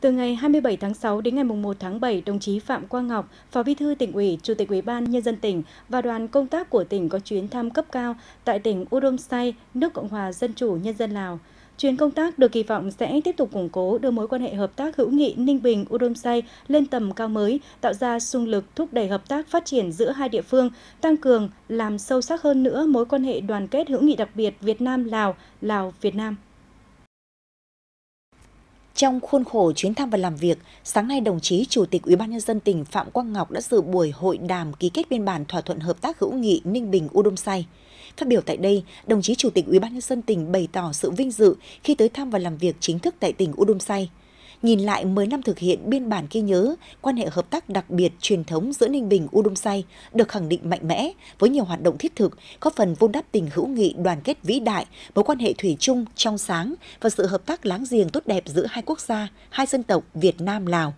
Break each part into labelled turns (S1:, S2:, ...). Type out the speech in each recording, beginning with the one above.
S1: Từ ngày 27 tháng 6 đến ngày 1 tháng 7, đồng chí Phạm Quang Ngọc, Phó Bí thư tỉnh ủy, Chủ tịch Ủy ban nhân dân tỉnh và đoàn công tác của tỉnh có chuyến thăm cấp cao tại tỉnh Udomsai, nước Cộng hòa Dân chủ Nhân dân Lào. Chuyến công tác được kỳ vọng sẽ tiếp tục củng cố đưa mối quan hệ hợp tác hữu nghị Ninh Bình Udomsai lên tầm cao mới, tạo ra xung lực thúc đẩy hợp tác phát triển giữa hai địa phương, tăng cường làm sâu sắc hơn nữa mối quan hệ đoàn kết hữu nghị đặc biệt Việt Nam Lào, Lào Việt Nam.
S2: Trong khuôn khổ chuyến thăm và làm việc, sáng nay đồng chí Chủ tịch UBND tỉnh Phạm Quang Ngọc đã dự buổi hội đàm ký kết biên bản thỏa thuận hợp tác hữu nghị Ninh Bình Udom Say. Phát biểu tại đây, đồng chí Chủ tịch UBND tỉnh bày tỏ sự vinh dự khi tới thăm và làm việc chính thức tại tỉnh Udom Say. Nhìn lại 10 năm thực hiện biên bản ghi nhớ, quan hệ hợp tác đặc biệt truyền thống giữa Ninh Bình Udom Say được khẳng định mạnh mẽ với nhiều hoạt động thiết thực, có phần vun đắp tình hữu nghị đoàn kết vĩ đại, mối quan hệ thủy chung trong sáng và sự hợp tác láng giềng tốt đẹp giữa hai quốc gia, hai dân tộc Việt Nam Lào.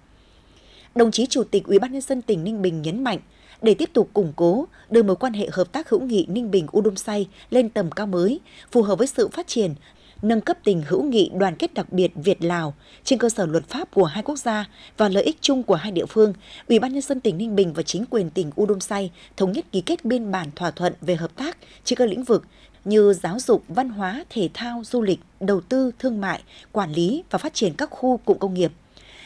S2: Đồng chí Chủ tịch UBND tỉnh Ninh Bình nhấn mạnh, để tiếp tục củng cố, đưa mối quan hệ hợp tác hữu nghị Ninh Bình Udom Say lên tầm cao mới, phù hợp với sự phát triển, nâng cấp tình hữu nghị đoàn kết đặc biệt Việt-Lào trên cơ sở luật pháp của hai quốc gia và lợi ích chung của hai địa phương, Ủy ban nhân dân tỉnh Ninh Bình và chính quyền tỉnh Udon Đôm Say thống nhất ký kết biên bản thỏa thuận về hợp tác trên các lĩnh vực như giáo dục, văn hóa, thể thao, du lịch, đầu tư, thương mại, quản lý và phát triển các khu cụm công nghiệp –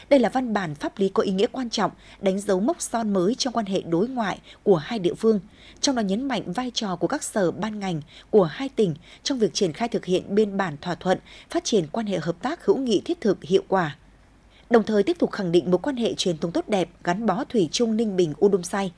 S2: đây là văn bản pháp lý có ý nghĩa quan trọng, đánh dấu mốc son mới trong quan hệ đối ngoại của hai địa phương, trong đó nhấn mạnh vai trò của các sở ban ngành của hai tỉnh trong việc triển khai thực hiện biên bản thỏa thuận, phát triển quan hệ hợp tác hữu nghị thiết thực hiệu quả đồng thời tiếp tục khẳng định mối quan hệ truyền thống tốt đẹp gắn bó thủy chung Ninh Bình Udom Sai.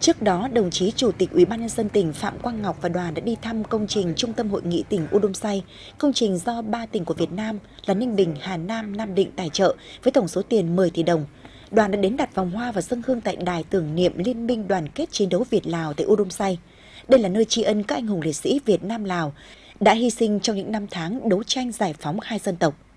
S2: Trước đó, đồng chí Chủ tịch Ủy ban nhân dân tỉnh Phạm Quang Ngọc và đoàn đã đi thăm công trình Trung tâm Hội nghị tỉnh Udom Say, công trình do ba tỉnh của Việt Nam là Ninh Bình, Hà Nam, Nam Định tài trợ với tổng số tiền 10 tỷ đồng. Đoàn đã đến đặt vòng hoa và dân hương tại đài tưởng niệm Liên minh đoàn kết chiến đấu Việt Lào tại Udom Say. Đây là nơi tri ân các anh hùng liệt sĩ Việt Nam Lào đã hy sinh trong những năm tháng đấu tranh giải phóng hai dân tộc.